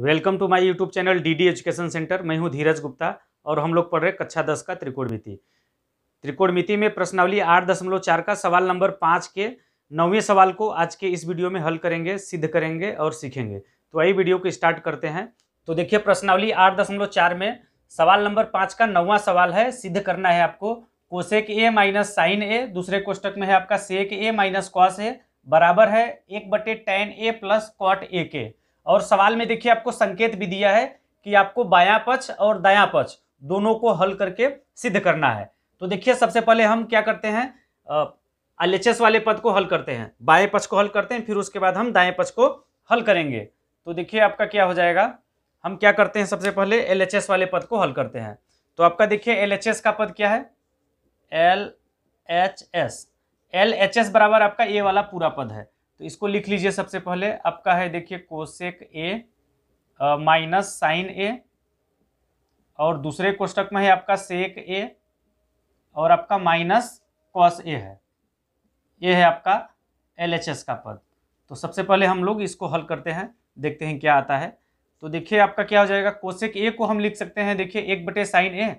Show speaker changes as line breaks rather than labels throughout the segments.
welcome to my YouTube channel DD education centre मैं हूं धीरज गुप्ता और हम लोग पढ़ रहे कक्षा दस का त्रिकोणमिति त्रिकोणमिति में प्रश्नावली आठ दशमलव चार का सवाल नंबर पाँच के नौवें सवाल को आज के इस वीडियो में हल करेंगे सिद्ध करेंगे और सीखेंगे तो आई वीडियो को स्टार्ट करते हैं तो देखिए प्रश्नावली आठ दशमलव चार में सवाल नंबर पाँच का नौवा सवाल है सिद्ध करना है आपको cosec A minus sine A दूसरे कोष्टक में है आपका सेक ए माइनस कॉस ए बराबर है एक बटे tan A plus cot A के और सवाल में देखिए आपको संकेत भी दिया है कि आपको बायां पक्ष और दायां पक्ष दोनों को हल करके सिद्ध करना है तो देखिए सबसे पहले हम क्या करते हैं एल एच वाले पद को हल करते हैं बाएं पक्ष को हल करते हैं फिर उसके बाद हम दाएं पक्ष को हल करेंगे तो देखिए आपका क्या हो जाएगा हम क्या करते हैं सबसे पहले एल वाले पद को हल करते हैं तो आपका देखिए एल का पद क्या है L H S L H S बराबर आपका ए वाला पूरा पद है तो इसको लिख लीजिए सबसे पहले आपका है देखिए cosec A minus sine A और दूसरे कोष्टक में है आपका सेक ए और आपका माइनस कॉस ए है ये है आपका एल का पद तो सबसे पहले हम लोग इसको हल करते हैं देखते हैं क्या आता है तो देखिए आपका क्या हो जाएगा कोशेक ए को हम लिख सकते हैं देखिए एक बटे साइन ए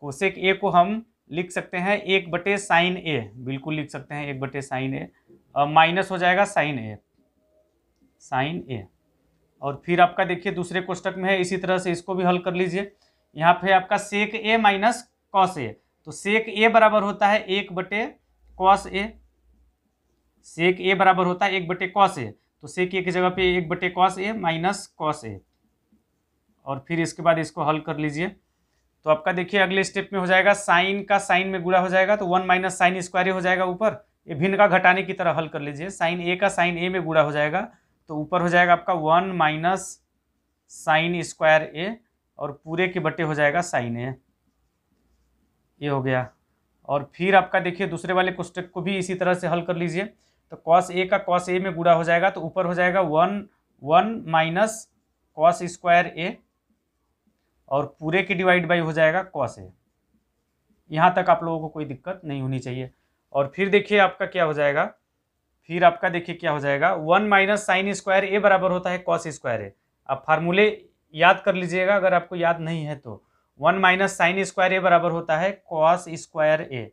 कोशेक ए को हम लिख सकते हैं एक बटे साइन ए बिल्कुल लिख सकते हैं एक बटे साइन ए माइनस हो जाएगा साइन ए साइन ए और फिर आपका देखिए दूसरे कोष्टक में है इसी तरह से इसको भी हल कर लीजिए यहाँ पे आपका सेक ए माइनस कॉस ए तो सेक ए बराबर होता है एक बटे कॉस ए सेक ए बराबर होता है एक बटे कॉस ए तो सेक ए की जगह पे एक बटे cos A minus cos A और फिर इसके बाद इसको हल कर लीजिए तो आपका देखिए अगले स्टेप में हो जाएगा साइन का साइन में गुड़ा हो जाएगा तो वन माइनस साइन स्क्वायर हो जाएगा ऊपर ये भिन्न का घटाने की तरह हल कर लीजिए साइन ए का साइन ए में गुड़ा हो जाएगा तो ऊपर हो जाएगा आपका one minus sine square A और पूरे के बटे हो जाएगा साइन ए ये हो गया और फिर आपका देखिए दूसरे वाले कोष्टक को भी इसी तरह से हल कर लीजिए तो कॉस ए का कॉस ए में गुड़ा हो जाएगा तो ऊपर हो जाएगा one one minus cos square A और पूरे की डिवाइड बाई हो जाएगा कॉस ए यहाँ तक आप लोगों को कोई दिक्कत नहीं होनी चाहिए और फिर देखिए आपका क्या हो जाएगा फिर आपका देखिए क्या हो जाएगा one minus sine square A बराबर होता है कॉस स्क्वायर ए आप फार्मूले याद कर लीजिएगा अगर आपको याद नहीं है तो one minus sine square A बराबर होता है कॉस स्क्वायर ए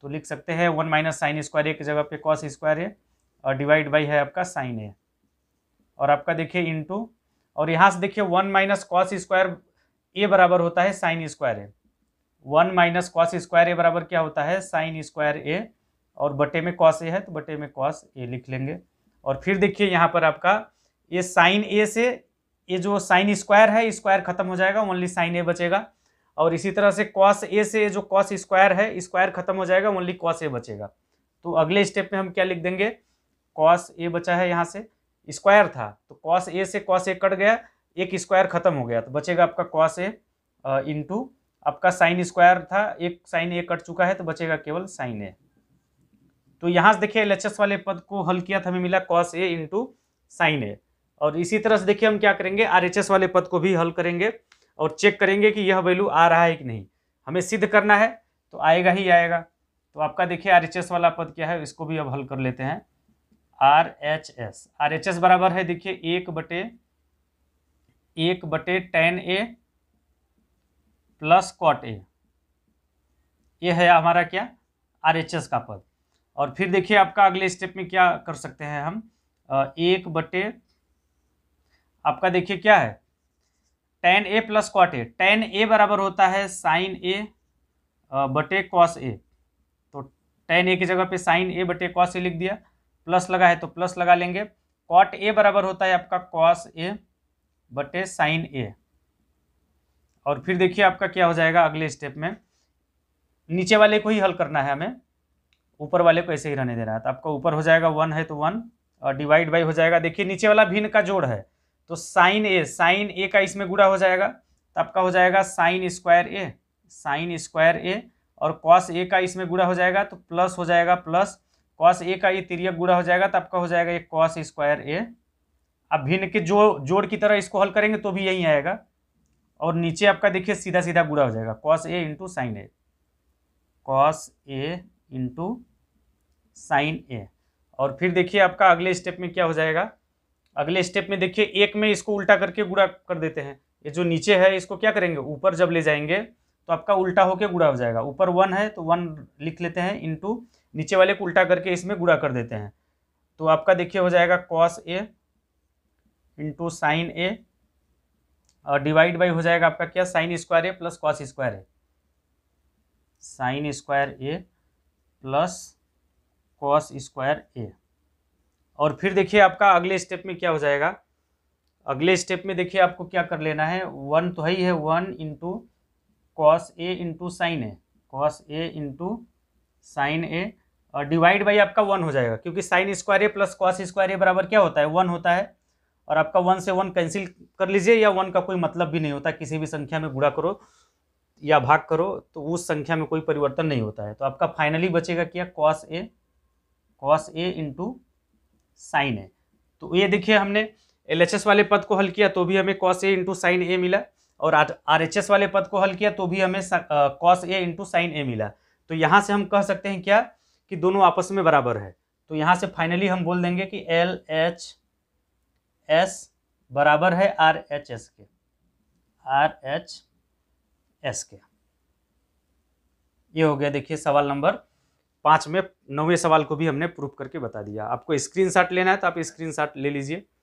तो लिख सकते हैं one minus sine square A की जगह पे कॉस स्क्वायर ए और डिवाइड बाई है आपका साइन ए और आपका देखिए इंटू और यहाँ से देखिए one minus cos square A बराबर होता है sine square A one minus cos square A बराबर क्या होता है साइन स्क्वायर ए और बटे में कॉस ए है तो बटे में कॉस ए लिख लेंगे और फिर देखिए यहाँ पर आपका ये साइन ए से ये जो साइन स्क्वायर है स्क्वायर खत्म हो जाएगा ओनली साइन ए बचेगा और इसी तरह से कॉस ए से जो कॉस स्क्वायर है स्क्वायर खत्म हो जाएगा ओनली कॉस ए बचेगा तो अगले स्टेप में हम क्या लिख देंगे कॉस ए बचा है यहाँ से स्क्वायर था तो कॉस ए से कॉस ए कट गया एक स्क्वायर खत्म हो गया तो बचेगा आपका कॉस ए इंटू आपका साइन स्क्वायर था एक साइन ए कट चुका है तो बचेगा केवल साइन ए तो यहाँ से देखिए एल वाले पद को हल किया था हमें मिला cos A into sine A और इसी तरह से देखिए हम क्या करेंगे आर वाले पद को भी हल करेंगे और चेक करेंगे कि यह वैल्यू आ रहा है कि नहीं हमें सिद्ध करना है तो आएगा ही आएगा तो आपका देखिए आर वाला पद क्या है इसको भी अब हल कर लेते हैं R H S R H S बराबर है देखिए एक बटे एक बटे tan A plus cot A ये है हमारा क्या आर एच एस का पद और फिर देखिए आपका अगले स्टेप में क्या कर सकते हैं हम एक बटे आपका देखिए क्या है tan A plus cot A tan A बराबर होता है साइन ए बटे कॉस ए तो टेन ए की जगह पे साइन ए बटे कॉस ए लिख दिया प्लस लगा है तो प्लस लगा लेंगे कॉट ए बराबर होता है आपका कॉस ए बटे साइन ए और फिर देखिए आपका क्या हो जाएगा अगले स्टेप में नीचे वाले को ही हल करना है हमें ऊपर वाले को ऐसे ही रहने दे रहा है तो आपका ऊपर हो जाएगा वन है तो वन और डिवाइड बाई हो जाएगा देखिए नीचे वाला भिन्न का जोड़ है तो साइन ए साइन ए का इसमें गुड़ा हो जाएगा तो आपका हो जाएगा sine square A sine square A और कॉस ए का इसमें गुड़ा हो जाएगा तो प्लस हो जाएगा प्लस कॉस ए का ये तिरियक गुड़ा हो जाएगा तो आपका हो जाएगा ये कॉस स्क्वायर ए अब भिन्न के जो जोड़ की तरह इसको हल करेंगे तो भी यही आएगा और नीचे आपका देखिए सीधा सीधा गुड़ा हो जाएगा cos A into sine A cos A into sine A और फिर देखिए आपका अगले स्टेप में क्या हो जाएगा अगले स्टेप में देखिए एक में इसको उल्टा करके गुड़ा कर देते हैं ये जो नीचे है इसको क्या करेंगे ऊपर जब ले जाएंगे तो आपका उल्टा होकर गुड़ा हो जाएगा ऊपर वन है तो वन लिख लेते हैं इंटू नीचे वाले को उल्टा करके इसमें गुड़ा कर देते हैं तो आपका देखिए हो जाएगा cos A into sine A और डिवाइड बाई हो जाएगा आपका क्या sine square A plus cos square A sine square A plus cos square A और फिर देखिए आपका अगले स्टेप में क्या हो जाएगा अगले स्टेप में देखिए आपको क्या कर लेना है वन तो है ही है one into cos A into sine A cos A into sine A और डिवाइड बाई आपका वन हो जाएगा क्योंकि sine square A plus cos square A बराबर क्या होता है वन होता है और आपका वन से वन कैंसिल कर लीजिए या वन का कोई मतलब भी नहीं होता किसी भी संख्या में गुड़ा करो या भाग करो तो उस संख्या में कोई परिवर्तन नहीं होता है तो आपका फाइनली बचेगा क्या cos A cos A into sine A तो ये देखिए हमने एल वाले पद को हल किया तो भी हमें cos A into sine A मिला और आर एच एस वाले पद को हल किया तो भी हमें cos A into sine A मिला तो यहाँ से हम कह सकते हैं क्या कि दोनों आपस में बराबर है तो यहाँ से फाइनली हम बोल देंगे कि एल एच एस बराबर है आर एच एस के आर एच एस के ये हो गया देखिए सवाल नंबर पाँच में नौवें सवाल को भी हमने प्रूफ करके बता दिया आपको स्क्रीनशॉट लेना है तो आप स्क्रीनशॉट ले लीजिए